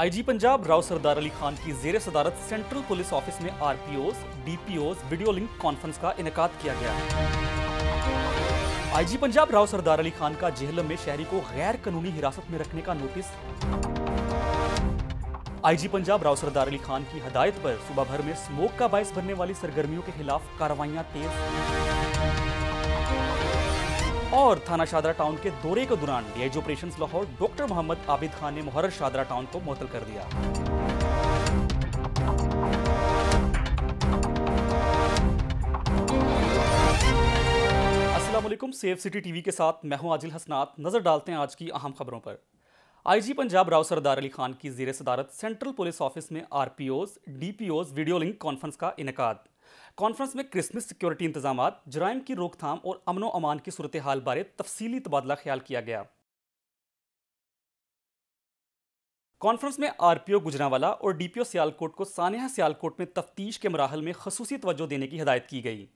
IG Punjab Rao Sardar Ali Khan की जेर सदारत सेंट्रल पुलिस ऑफिस में RPOs, DPOs, video link conference का इनका किया गया है आईजी पंजाब राव सरदार अली खान का जेहलम में शहरी को गैर कानूनी हिरासत में रखने का नोटिस आईजी पंजाब राव सरदार अली खान की हदायत पर सुबह भर में स्मोक का बायस बनने वाली सरगर्मियों के खिलाफ कार्रवाइयां तेज और थाना शादरा टाउन के दौरे के दौरान DIG operation Lahore doctor Mohammad Abid Khan ने मोहर शादरा टाउन को मुतल कर दिया असलम सेफ सिटी टीवी के साथ मैं हूं आजिल हसनात नज़र डालते हैं आज की अहम खबरों पर आईजी पंजाब राव सरदार अली खान की जेर सदारत सेंट्रल पुलिस ऑफिस में RPOs DPOs video link conference का इनका कॉन्फ्रेंस में क्रिसमस सिक्योरिटी इंतजाम जराइम की रोकथाम और अमनो अमान की सूरत हाल बारे तफसीली तबादला ख्याल किया गया कॉन्फ्रेंस में आर पी ओ गुजरावाला और डी पी ओ सियालकोट को सानहा सियालकोट में तफ्तीश के मराहल में खसूसी तवज्जो देने की हिदायत की गई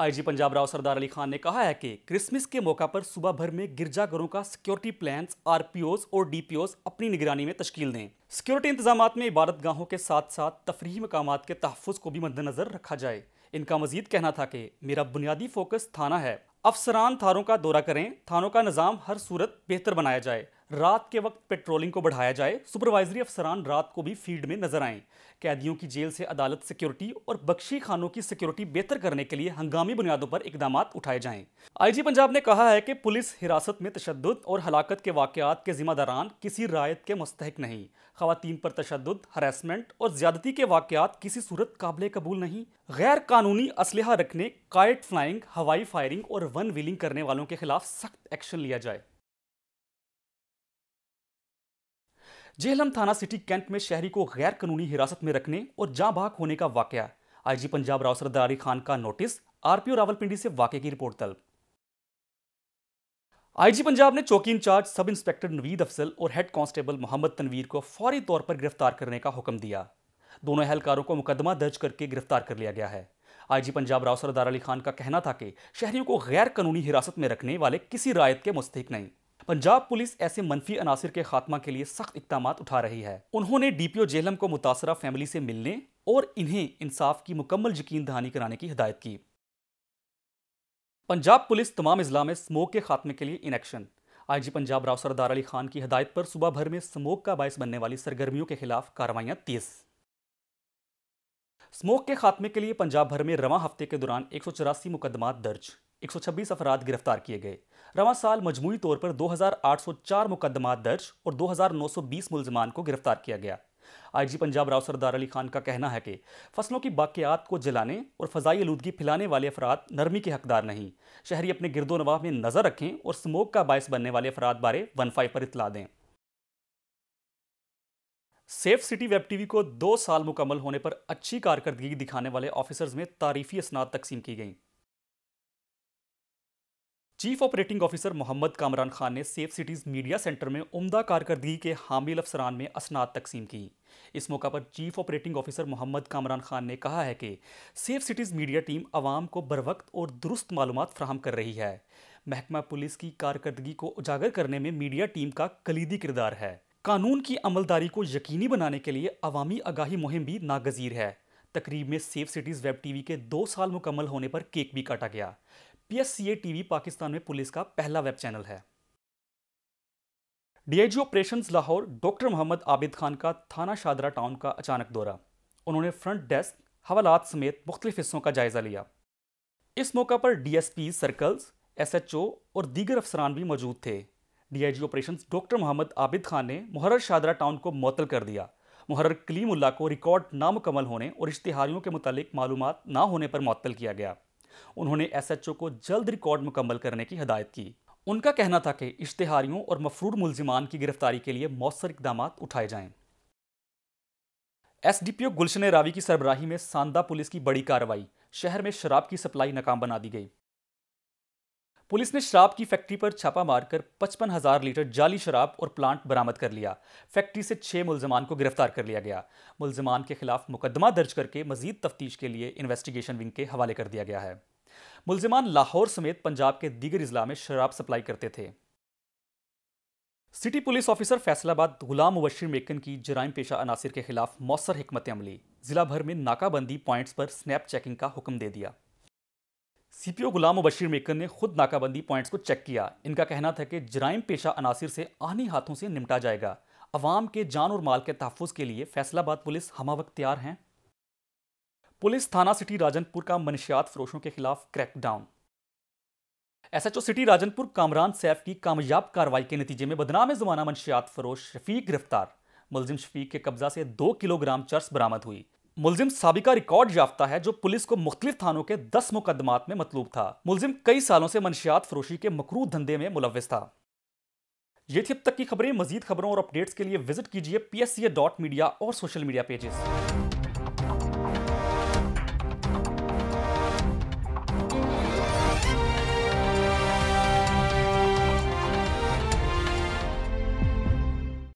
आईजी पंजाब राव सरदार अली खान ने कहा है कि क्रिसमस के मौका पर सुबह भर में गिरजाघरों का सिक्योरिटी प्लान आरपीओज और डीपीओज अपनी निगरानी में तश्कील दें सिक्योरिटी इंतजाम में इबादत गाहों के साथ साथ तफरी मकाम के तहफ़ को भी मद्देनजर रखा जाए इनका मजीद कहना था कि मेरा बुनियादी फोकस थाना है अफसरान थानों का दौरा करें थानों का निज़ाम हर सूरत बेहतर बनाया जाए रात के वक्त पेट्रोलिंग को बढ़ाया जाए सुपरवाइजरी अफसरान रात को भी फील्ड में नजर आएं कैदियों की जेल से अदालत सिक्योरिटी और बख्शी खानों की सिक्योरिटी बेहतर करने के लिए हंगामी बुनियादों पर इकदाम उठाए जाएं आईजी पंजाब ने कहा है कि पुलिस हिरासत में तशद और हलाकत के वाकत के जिम्मेदारान किसी रायत के मुस्तक नहीं खातन पर तशद हरासमेंट और ज्यादती के वाकत किसी सूरत काबिल कबूल नहीं गैर कानूनी असलहा रखने काइट फ्लाइंग हवाई फायरिंग और वन व्हीलिंग करने वालों के खिलाफ सख्त एक्शन लिया जाए जेहलम थाना सिटी कैंट में शहरी को गैर कानूनी हिरासत में रखने और जहां भाग होने का वाक्य आईजी पंजाब राव सरदार अली खान का नोटिस आरपीओ रावलपिंडी से वाक्य की रिपोर्ट तलब आईजी पंजाब ने चौकी in charge sub inspector Naveed Afsal और हेड कांस्टेबल मोहम्मद तनवीर को फौरी तौर पर गिरफ्तार करने का हुक्म दिया दोनों एहलकारों को मुकदमा दर्ज करके गिरफ्तार कर लिया गया है आईजी पंजाब राव सरदार अली खान का कहना था कि शहरियों को गैर कानूनी हिरासत में रखने वाले किसी रायत के मुस्तक नहीं पंजाब पुलिस ऐसे मनफी अनासर के खात्मा के लिए सख्त इकदाम उठा रही है उन्होंने डीपीओ जेहलम को मुतासरा फैमिली से मिलने और इन्हें इंसाफ की मुकम्मल यकीन दहानी कराने की हिदायत की पंजाब पुलिस तमाम अजला में स्मोक के खात्मे के लिए in action IG Punjab Rao Sardar Ali Khan की हदायत पर सुबह भर में स्मोक का बायस बनने वाली सरगर्मियों के खिलाफ कार्रवाइयां तेज़ स्मोक के खात्मे के लिए पंजाब भर में रवा हफ्ते के दौरान एक मुकदमा दर्ज छब्बीस अफराद गिरफ्तार किए गए रवा साल मजमू तौर पर 2,804 मुकदमा दर्ज और 2,920 मुलजमान को गिरफ्तार किया गया आईजी पंजाब राव सरदार अली खान का कहना है कि फसलों की बाकियात को जलाने और फजाई आलूदगी फैलाने वाले अफराद नरमी के हकदार नहीं शहरी अपने गिरदो नवाह में नजर रखें और स्मोक का बायस बनने वाले अफराद बारे वन फाइव पर इतला दें सेफ सिटी वेब टीवी को दो साल मुकम्मल होने पर अच्छी कारकर्दगी दिखाने वाले ऑफिसर्स में तारीफी असनाद तकसीम की गई chief operating officer Mohammad Kamran Khan ने सेफ सिटीज़ मीडिया सेंटर में उमदा कारकर्दगी के हामिल अफसरान में असनाद तकसीम की इस मौका पर chief operating officer Mohammad Kamran Khan ने कहा है कि सेफ सिटीज़ मीडिया टीम आवाम को बर वक्त और दुरुस्त मालूम फ्राहम कर रही है महकमा पुलिस की कारकर्दगी को उजागर करने में मीडिया टीम का कलीदी किरदार है कानून की अमलदारी को यकीनी बनाने के लिए अवामी आगाही मुहिम भी नागजीर है तकरीब में सेफ सिटीज़ वेब टीवी के दो साल मुकम्मल होने पर केक भी काटा गया P S C A TV Pakistan में पुलिस का पहला वेब चैनल है DIG operations Lahore doctor Mohammad Abid Khan का थाना शादरा टाउन का अचानक दौरा उन्होंने फ्रंट डेस्क हवालात समेत मुख्तलिफ हिस्सों का जायजा लिया इस मौका पर डीएसपी सर्कल्स एसएचओ और दीगर अफसरान भी मौजूद थे DIG operations doctor Mohammad Abid Khan ने मुहर्र शादरा टाउन को मअतल कर दिया मुहर्र कलीमुल्ला को रिकॉर्ड नामुकमल होने और इश्तिहारियों के मुतालिक मालूम ना होने पर मअतल किया गया उन्होंने एसएचओ को जल्द रिकॉर्ड मुकम्मल करने की हदायत की उनका कहना था कि इश्तिहारियों और मफरूर मुलजिमान की गिरफ्तारी के लिए मौसर इकदाम उठाए जाएं। S D P O Gulshan Ravi की सरबराही में सांदा पुलिस की बड़ी कार्रवाई शहर में शराब की सप्लाई नाकाम बना दी गई पुलिस ने शराब की फैक्ट्री पर छापा मारकर पचपन हजार लीटर जाली शराब और प्लांट बरामद कर लिया फैक्ट्री से छह मुलजमान को गिरफ्तार कर लिया गया मुलजमान के खिलाफ मुकदमा दर्ज करके मजीद तफ्तीश के लिए इन्वेस्टिगेशन विंग के हवाले कर दिया गया है मुलजमान लाहौर समेत पंजाब के दीगर अजला में शराब सप्लाई करते थे city police officer Faisalabad Ghulam Mubashir Maken की जराइम पेशा अनासर के खिलाफ मौसर हमत अमली जिला भर में नाकाबंदी पॉइंट्स पर स्नैप चेकिंग का हुक्म दे दिया सीपीओ गुलाम बशीर मेकर ने खुद नाकाबंदी पॉइंट्स को चेक किया इनका कहना था कि जराइम पेशा अनासिर से आनी हाथों से निपटा जाएगा अवाम के जान और माल के तहफ़ के लिए फैसलाबाद पुलिस हमा वक्त तैयार हैं पुलिस थाना सिटी राजनपुर का मनशियात फरोशों के खिलाफ crackdown SHO city Rajanpur Kamran Saif की कामयाब कार्रवाई के नतीजे में बदनाम जमाना मनशियात फरोश शफीक गिरफ्तार मुलजिम शफीक के कब्जा से दो किलोग्राम चर्स बरामद हुई मुलजिम सबका रिकॉर्ड याफ्ता है जो पुलिस को मुख्तलि थानों के दस मुकदमात में मतलूब था मुलजिम कई सालों से मनशियात फरोशी के मकरू धंधे में मुलविस था ये थी अब तक की खबरें मजीद खबरों और अपडेट्स के लिए विजिट कीजिए P S C dot media और सोशल मीडिया पेजेस